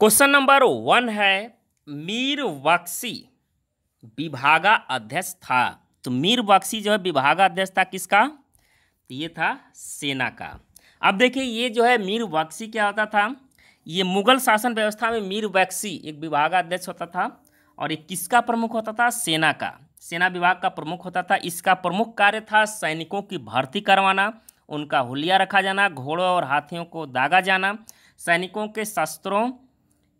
question number one है मीर बक्सी विभागा अध्यक्ष था तो मीर बक्सी जो है विभागा अध्यक्ष था किसका तो ये था सेना का अब देखिए ये जो है मीर बक्सी क्या होता था ये मुगल शासन व्यवस्था में मीर बक्सी एक विभागाध्यक्ष होता था और ये किसका प्रमुख होता था सेना का सेना विभाग का प्रमुख होता था इसका प्रमुख कार्य था सैनिकों की भर्ती करवाना उनका हुलिया रखा जाना घोड़ों और हाथियों को दागा जाना सैनिकों के शस्त्रों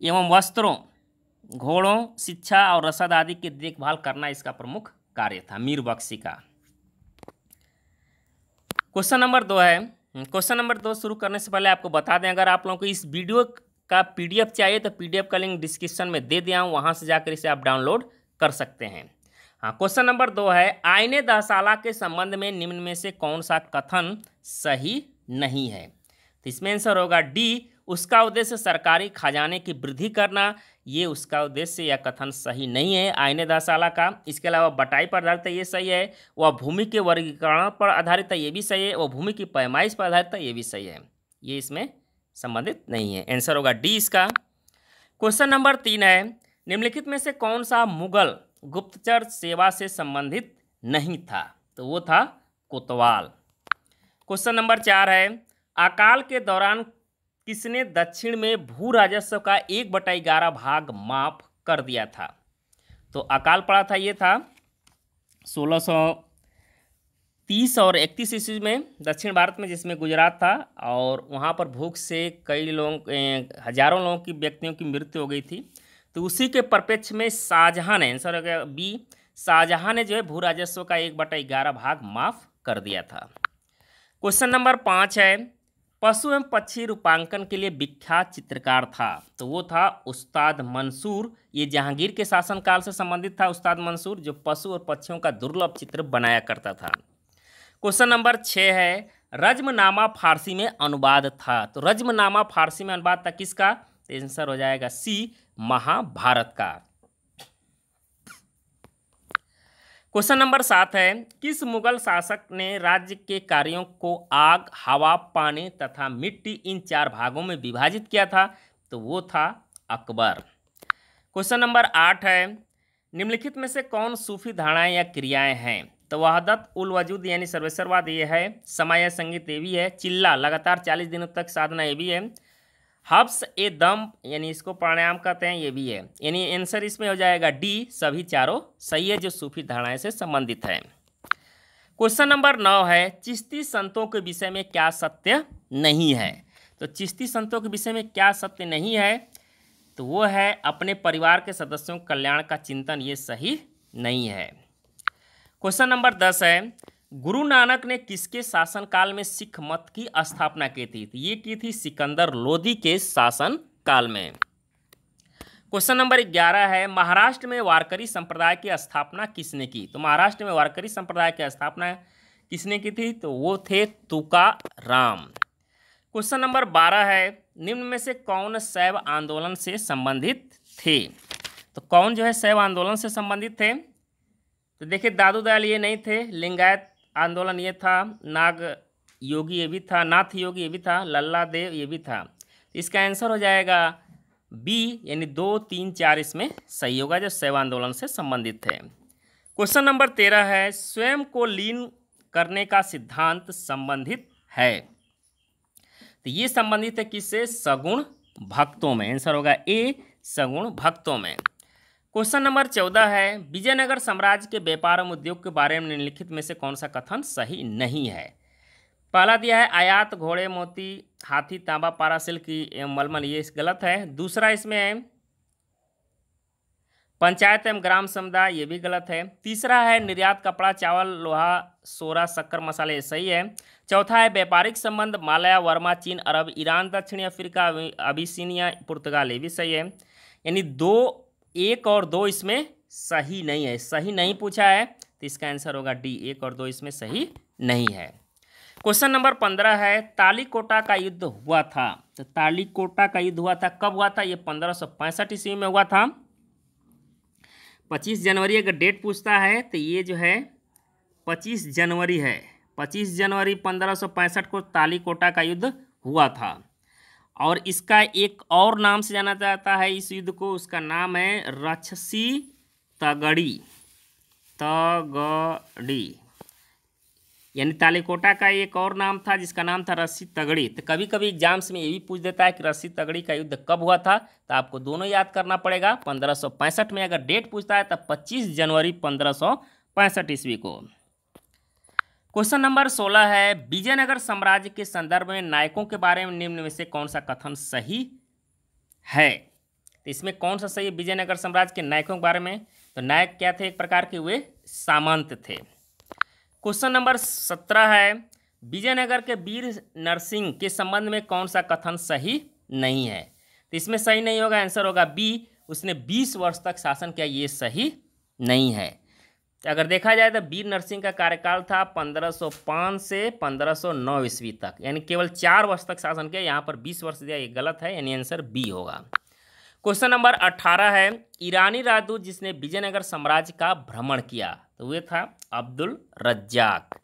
एवं वस्त्रों घोड़ों शिक्षा और रसद आदि की देखभाल करना इसका प्रमुख कार्य था मीर बख्शी का क्वेश्चन नंबर दो है क्वेश्चन नंबर दो शुरू करने से पहले आपको बता दें अगर आप लोगों को इस वीडियो का पीडीएफ चाहिए तो पीडीएफ का लिंक डिस्क्रिप्शन में दे दिया हूँ वहाँ से जाकर इसे आप डाउनलोड कर सकते हैं हाँ क्वेश्चन नंबर दो है आईने दहशाला के संबंध में निम्न में से कौन सा कथन सही नहीं है तो इसमें आंसर होगा डी उसका उद्देश्य सरकारी खजाने की वृद्धि करना ये उसका उद्देश्य या कथन सही नहीं है आयने दशाला का इसके अलावा बटाई पर आधारित ये सही है वह भूमि के वर्गीकरण पर आधारित है ये भी सही है वह भूमि की पैमाइश पर आधारित है ये भी सही है ये इसमें संबंधित नहीं है आंसर होगा डी इसका क्वेश्चन नंबर तीन है निम्नलिखित में से कौन सा मुगल गुप्तचर सेवा से संबंधित नहीं था तो वो था कोतवाल क्वेश्चन नंबर चार है अकाल के दौरान किसने दक्षिण में भू राजस्व का एक बटाई ग्यारह भाग माफ कर दिया था तो अकाल पड़ा था ये था 1630 और 31 ईस्वी में दक्षिण भारत में जिसमें गुजरात था और वहाँ पर भूख से कई लोगों हजारों लोगों की व्यक्तियों की मृत्यु हो गई थी तो उसी के परिप्रेक्ष्य में शाहजहाँ ने आंसर हो गया बी शाहजहाँ ने जो है भू राजस्व का एक बटा ग्यारह भाग माफ कर दिया था क्वेश्चन नंबर पाँच है पशु एवं पक्षी रूपांकन के लिए विख्यात चित्रकार था तो वो था उस्ताद मंसूर ये जहांगीर के शासनकाल से संबंधित था उस्ताद मंसूर जो पशु और पक्षियों का दुर्लभ चित्र बनाया करता था क्वेश्चन नंबर छः है रजमनामा फारसी में अनुवाद था तो रज्मनामा फारसी में अनुवाद था किसका तो आंसर हो जाएगा सी महाभारत का क्वेश्चन नंबर सात है किस मुगल शासक ने राज्य के कार्यों को आग हवा पानी तथा मिट्टी इन चार भागों में विभाजित किया था तो वो था अकबर क्वेश्चन नंबर आठ है निम्नलिखित में से कौन सूफी धारणाएं या क्रियाएं हैं तो वहादत उल वजूद यानी सर्वेश्वरवाद ये है समय संगीत ये भी है चिल्ला लगातार चालीस दिनों तक साधना ये भी है हब्स ए दम यानी इसको प्राणायाम कहते हैं ये भी है यानी आंसर इसमें हो जाएगा डी सभी चारों सही है जो सूफी धारणाएं से संबंधित है क्वेश्चन नंबर नौ है चिश्ती संतों के विषय में क्या सत्य नहीं है तो चिश्ती संतों के विषय में क्या सत्य नहीं है तो वो है अपने परिवार के सदस्यों के कल्याण का चिंतन ये सही नहीं है क्वेश्चन नंबर दस है गुरु नानक ने किसके शासनकाल में सिख मत की स्थापना की थी तो ये की थी सिकंदर लोधी के शासन काल में क्वेश्चन नंबर ग्यारह है महाराष्ट्र में वारकरी संप्रदाय की स्थापना किसने की तो महाराष्ट्र में वारकरी संप्रदाय की स्थापना किसने की थी तो वो थे राम क्वेश्चन नंबर बारह है निम्न में से कौन सैव आंदोलन से संबंधित थे तो कौन जो है शैव आंदोलन से संबंधित थे तो देखिए दादू दयाल ये नहीं थे लिंगायत आंदोलन ये था नाग योगी ये भी था नाथ योगी ये भी था लल्ला देव ये भी था इसका आंसर हो जाएगा बी यानी दो तीन चार इसमें सही होगा जो शैव आंदोलन से संबंधित है क्वेश्चन नंबर तेरह है स्वयं को लीन करने का सिद्धांत संबंधित है तो ये संबंधित है किससे सगुण भक्तों में आंसर होगा ए सगुण भक्तों में क्वेश्चन नंबर चौदह है विजयनगर साम्राज्य के व्यापार एवं उद्योग के बारे में निम्नलिखित में से कौन सा कथन सही नहीं है पहला दिया है आयात घोड़े मोती हाथी तांबा पारा सिल्क मलमल ये गलत है दूसरा इसमें है पंचायत एवं ग्राम समुदाय ये भी गलत है तीसरा है निर्यात कपड़ा चावल लोहा सोरा शक्कर मसाले ये सही है चौथा है व्यापारिक संबंध मालया वर्मा चीन अरब ईरान दक्षिणी अफ्रीका अभिसिनिया पुर्तगाल ये भी सही है यानी दो एक और दो इसमें सही नहीं है सही नहीं पूछा है तो इसका आंसर होगा डी एक और दो इसमें सही नहीं है क्वेश्चन नंबर पंद्रह है तालीकोटा का युद्ध हुआ था तो तालीकोटा का युद्ध हुआ था कब हुआ था ये पंद्रह सौ पैंसठ ईस्वी में हुआ था पच्चीस जनवरी अगर डेट पूछता है तो ये जो है पच्चीस जनवरी है पच्चीस जनवरी पंद्रह सौ पैंसठ को तालीकोटा का युद्ध हुआ था और इसका एक और नाम से जाना जाता है इस युद्ध को उसका नाम है रक्षसी तगड़ी तगड़ी यानी तालिकोटा का एक और नाम था जिसका नाम था रस्सी तगड़ी तो कभी कभी एग्जाम्स में ये भी पूछ देता है कि रस्सी तगड़ी का युद्ध कब हुआ था तो आपको दोनों याद करना पड़ेगा पंद्रह में अगर डेट पूछता है तो पच्चीस जनवरी पंद्रह ईस्वी को क्वेश्चन नंबर सोलह है विजयनगर साम्राज्य के संदर्भ में नायकों के बारे में निम्न में से कौन सा कथन सही है तो इसमें कौन सा सही है विजयनगर साम्राज्य के नायकों के बारे में तो नायक क्या थे एक प्रकार के वे सामंत थे क्वेश्चन नंबर सत्रह है विजयनगर के वीर नरसिंह के संबंध में कौन सा कथन सही नहीं है तो इसमें सही नहीं होगा आंसर होगा बी उसने बीस वर्ष तक शासन किया ये सही नहीं है अगर देखा जाए तो बीर नरसिंह का कार्यकाल था 1505 से 1509 ईस्वी तक यानी केवल चार वर्ष तक शासन किया यहाँ पर 20 वर्ष दिया ये गलत है यानी आंसर बी होगा क्वेश्चन नंबर 18 है ईरानी राजदूत जिसने विजयनगर साम्राज्य का भ्रमण किया तो वे था अब्दुल रज्जाक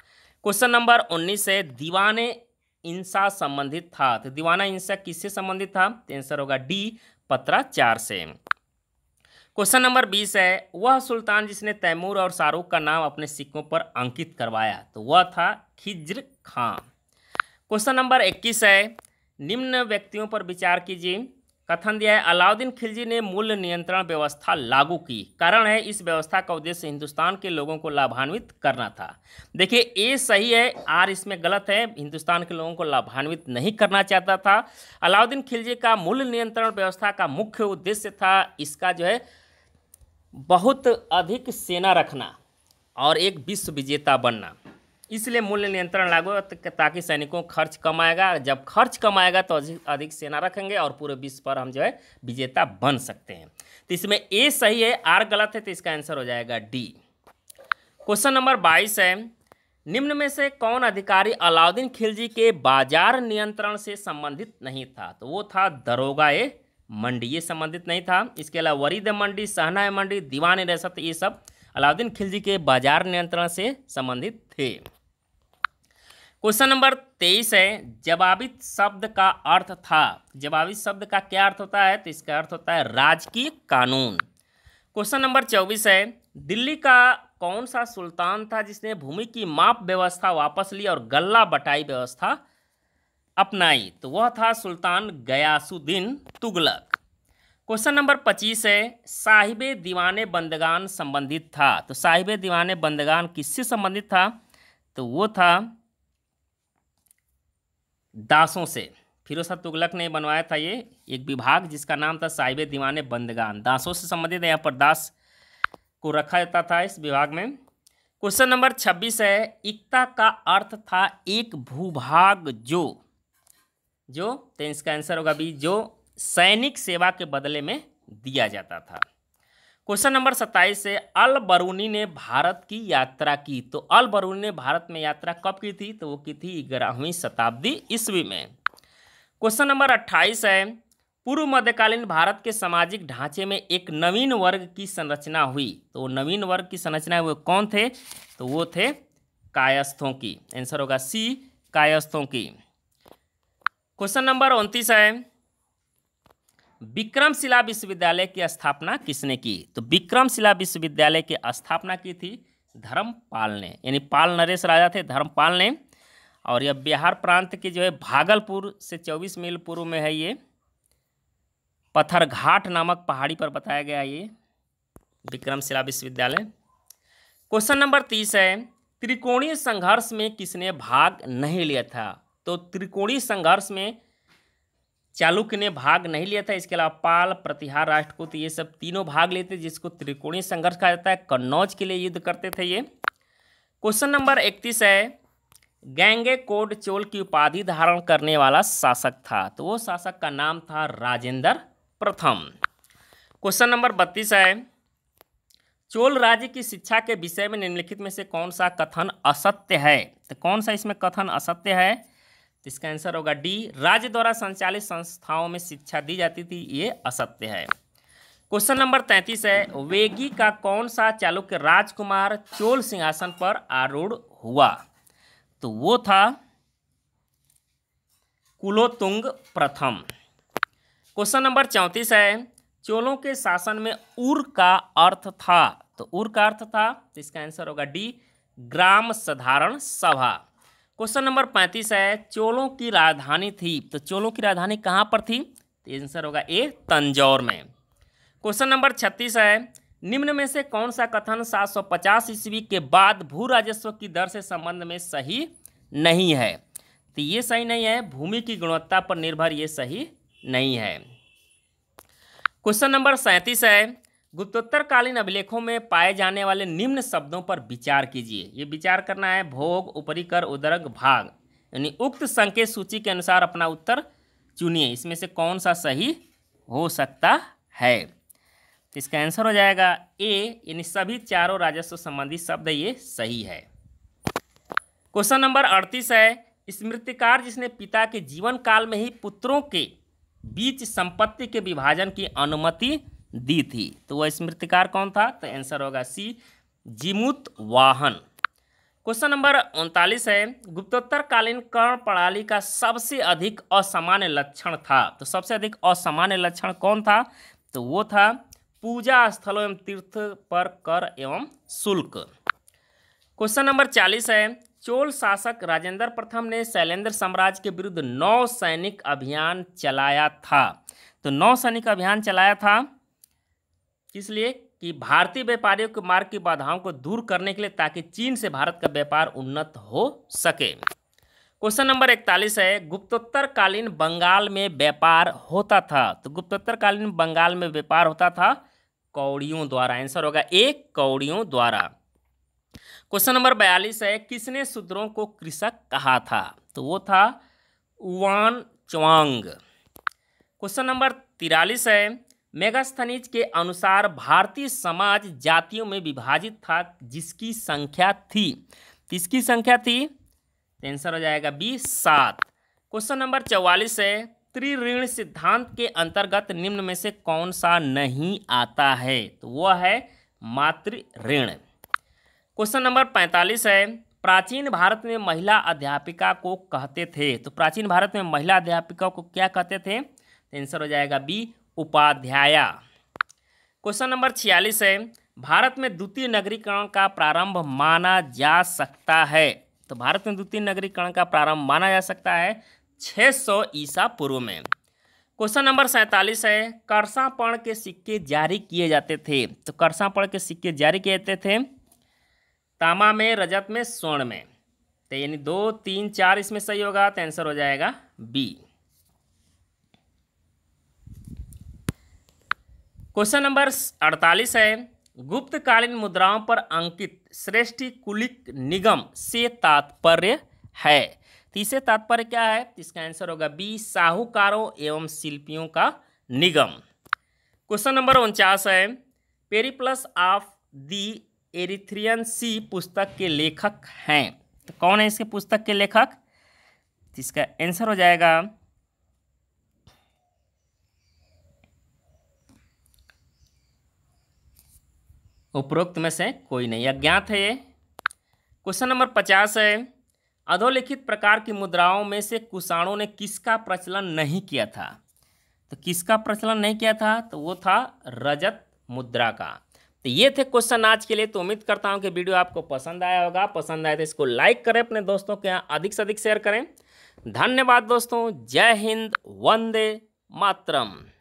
क्वेश्चन नंबर 19 है दीवान इंसा संबंधित था तो दीवाना इंसा किससे संबंधित था तो आंसर होगा डी पत्राचार से क्वेश्चन नंबर बीस है वह सुल्तान जिसने तैमूर और शाहरुख का नाम अपने सिक्कों पर अंकित करवाया तो वह था खिज्र खां क्वेश्चन नंबर इक्कीस है निम्न व्यक्तियों पर विचार कीजिए कथन दिया है अलाउद्दीन खिलजी ने मूल्य नियंत्रण व्यवस्था लागू की कारण है इस व्यवस्था का उद्देश्य हिंदुस्तान के लोगों को लाभान्वित करना था देखिए ए सही है आर इसमें गलत है हिंदुस्तान के लोगों को लाभान्वित नहीं करना चाहता था अलाउद्दीन खिलजी का मूल्य नियंत्रण व्यवस्था का मुख्य उद्देश्य था इसका जो है बहुत अधिक सेना रखना और एक विश्व विजेता बनना इसलिए मूल्य नियंत्रण लागू तो ताकि सैनिकों खर्च कम आएगा जब खर्च कम आएगा तो अधिक सेना रखेंगे और पूरे विश्व पर हम जो है विजेता बन सकते हैं तो इसमें ए सही है आर गलत है तो इसका आंसर हो जाएगा डी क्वेश्चन नंबर बाईस है निम्न में से कौन अधिकारी अलाउद्दीन खिलजी के बाजार नियंत्रण से संबंधित नहीं था तो वो था दरोगा ए मंडी ये संबंधित नहीं था इसके अलावा वरीद मंडी सहना मंडी दीवान रसत ये सब अलाउद्दीन खिलजी के बाजार नियंत्रण से संबंधित थे क्वेश्चन नंबर तेईस है जवाबित शब्द का अर्थ था जवाबित शब्द का क्या अर्थ होता है तो इसका अर्थ होता है राजकीय कानून क्वेश्चन नंबर चौबीस है दिल्ली का कौन सा सुल्तान था जिसने भूमि की माप व्यवस्था वापस ली और गल्ला बटाई व्यवस्था अपनाई तो वह था सुल्तान गयासुद्दीन तुगलक क्वेश्चन नंबर पच्चीस है साहिब दीवान बंदगान संबंधित था तो साहिब दीवान बंदगान किससे संबंधित था तो वो था दासों से फिरोसा तुगलक ने बनवाया था ये एक विभाग जिसका नाम था साहिब दीवान बंदगान दासों से संबंधित है यहाँ पर दास को रखा जाता था इस विभाग में क्वेश्चन नंबर छब्बीस है एकता का अर्थ था एक भूभाग जो जो तो इसका आंसर होगा बी जो सैनिक सेवा के बदले में दिया जाता था क्वेश्चन नंबर सत्ताईस से अल बरूनी ने भारत की यात्रा की तो अल बरूनी ने भारत में यात्रा कब की थी तो वो की थी ग्यारहवीं शताब्दी ईस्वी में क्वेश्चन नंबर अट्ठाईस है पूर्व मध्यकालीन भारत के सामाजिक ढांचे में एक नवीन वर्ग की संरचना हुई तो नवीन वर्ग की संरचना वो कौन थे तो वो थे कायस्थों की आंसर होगा सी कायस्थों की क्वेश्चन नंबर उनतीस है विक्रमशिला विश्वविद्यालय की स्थापना किसने की तो विक्रमशिला विश्वविद्यालय की स्थापना की थी धर्मपाल ने यानी पाल नरेश राजा थे धर्मपाल ने और यह बिहार प्रांत की जो है भागलपुर से चौबीस मील पूर्व में है ये पत्थरघाट नामक पहाड़ी पर बताया गया ये विक्रमशिला विश्वविद्यालय क्वेश्चन नंबर तीस है त्रिकोणीय संघर्ष में किसने भाग नहीं लिया था तो त्रिकोणीय संघर्ष में चालुक्य ने भाग नहीं लिया था इसके अलावा पाल प्रतिहार राष्ट्रकूट ये सब तीनों भाग लेते जिसको त्रिकोणीय संघर्ष कहा जाता है कन्नौज के लिए युद्ध करते थे ये क्वेश्चन नंबर इकतीस है गैंगे कोड चोल की उपाधि धारण करने वाला शासक था तो वो शासक का नाम था राजेंद्र प्रथम क्वेश्चन नंबर बत्तीस है चोल राज्य की शिक्षा के विषय में निम्नलिखित में से कौन सा कथन असत्य है तो कौन सा इसमें कथन असत्य है तो इसका आंसर होगा डी राज्य द्वारा संचालित संस्थाओं में शिक्षा दी जाती थी ये असत्य है क्वेश्चन नंबर तैंतीस है वेगी का कौन सा चालुक्य राजकुमार चोल सिंहासन पर आरूढ़ हुआ तो वो था कुलोतुंग प्रथम क्वेश्चन नंबर चौंतीस है चोलों के शासन में उर का अर्थ था तो उर का अर्थ था तो इसका आंसर होगा डी ग्राम साधारण सभा क्वेश्चन नंबर पैंतीस है चोलों की राजधानी थी तो चोलों की राजधानी कहाँ पर थी तो आंसर होगा ए तंजौर में क्वेश्चन नंबर छत्तीस है निम्न में से कौन सा कथन 750 ईस्वी के बाद भू राजस्व की दर से संबंध में सही नहीं है तो ये सही नहीं है भूमि की गुणवत्ता पर निर्भर ये सही नहीं है क्वेश्चन नंबर सैंतीस है गुप्तोत्तरकालीन अभिलेखों में पाए जाने वाले निम्न शब्दों पर विचार कीजिए ये विचार करना है भोग ऊपरी कर उदरक भाग यानी उक्त संकेत सूची के अनुसार अपना उत्तर चुनिए इसमें से कौन सा सही हो सकता है तो इसका आंसर हो जाएगा ए यानी सभी चारों राजस्व संबंधी शब्द ये सही है क्वेश्चन नंबर अड़तीस है स्मृतिकार जिसने पिता के जीवन काल में ही पुत्रों के बीच संपत्ति के विभाजन की अनुमति दी थी तो वह स्मृतिकार कौन था तो आंसर होगा सी जिमुत वाहन क्वेश्चन नंबर उनतालीस है गुप्तोत्तरकालीन कर्ण प्रणाली का सबसे अधिक असामान्य लक्षण था तो सबसे अधिक असामान्य लक्षण कौन था तो वो था पूजा स्थलों एवं तीर्थ पर कर एवं शुल्क क्वेश्चन नंबर चालीस है चोल शासक राजेंद्र प्रथम ने शैलेंद्र साम्राज्य के विरुद्ध नौ सैनिक अभियान चलाया था तो नौ सैनिक अभियान चलाया था लिए कि भारतीय व्यापारियों के मार्ग की बाधाओं को दूर करने के लिए ताकि चीन से भारत का व्यापार उन्नत हो सके क्वेश्चन नंबर इकतालीस है गुप्तोत्तरकालीन बंगाल में व्यापार होता था तो गुप्तोत्तरकालीन बंगाल में व्यापार होता था कौड़ियों द्वारा आंसर होगा एक कौड़ियों द्वारा क्वेश्चन नंबर बयालीस है किसने शूद्रों को कृषक कहा था तो वो था उवान चवांग क्वेश्चन नंबर तिरालीस है मेगास्थनीज के अनुसार भारतीय समाज जातियों में विभाजित था जिसकी संख्या थी किसकी संख्या थी तो आंसर हो जाएगा बी सात क्वेश्चन नंबर चौवालीस है त्रिऋण सिद्धांत के अंतर्गत निम्न में से कौन सा नहीं आता है तो वह है मातृ ऋण क्वेश्चन नंबर पैंतालीस है प्राचीन भारत में महिला अध्यापिका को कहते थे तो प्राचीन भारत में महिला अध्यापिका को क्या कहते थे तो आंसर हो जाएगा बी उपाध्याय क्वेश्चन नंबर छियालीस है भारत में द्वितीय नगरीकरण का प्रारंभ माना जा सकता है तो भारत में द्वितीय नगरीकरण का प्रारंभ माना जा सकता है 600 ईसा पूर्व में क्वेश्चन नंबर सैंतालीस है करसापण के सिक्के जारी किए जाते थे तो करसापण के सिक्के जारी किए जाते थे तामा में रजत में स्वर्ण में तो यानी दो तीन चार इसमें सही होगा तो आंसर हो जाएगा बी क्वेश्चन नंबर अड़तालीस है गुप्तकालीन मुद्राओं पर अंकित श्रेष्ठी कुलिक निगम से तात्पर्य है तीसरे तात्पर्य क्या है इसका आंसर होगा बी साहूकारों एवं शिल्पियों का निगम क्वेश्चन नंबर उनचास है Periplus of the Erythraean Sea पुस्तक के लेखक हैं तो कौन है इसके पुस्तक के लेखक इसका आंसर हो जाएगा उपरोक्त में से कोई नहीं अज्ञात है ये क्वेश्चन नंबर पचास है अधोलिखित प्रकार की मुद्राओं में से कुषाणों ने किसका प्रचलन नहीं किया था तो किसका प्रचलन नहीं किया था तो वो था रजत मुद्रा का तो ये थे क्वेश्चन आज के लिए तो उम्मीद करता हूँ कि वीडियो आपको पसंद आया होगा पसंद आया तो इसको लाइक करें अपने दोस्तों के यहाँ अधिक से अधिक शेयर करें धन्यवाद दोस्तों जय हिंद वंदे मातरम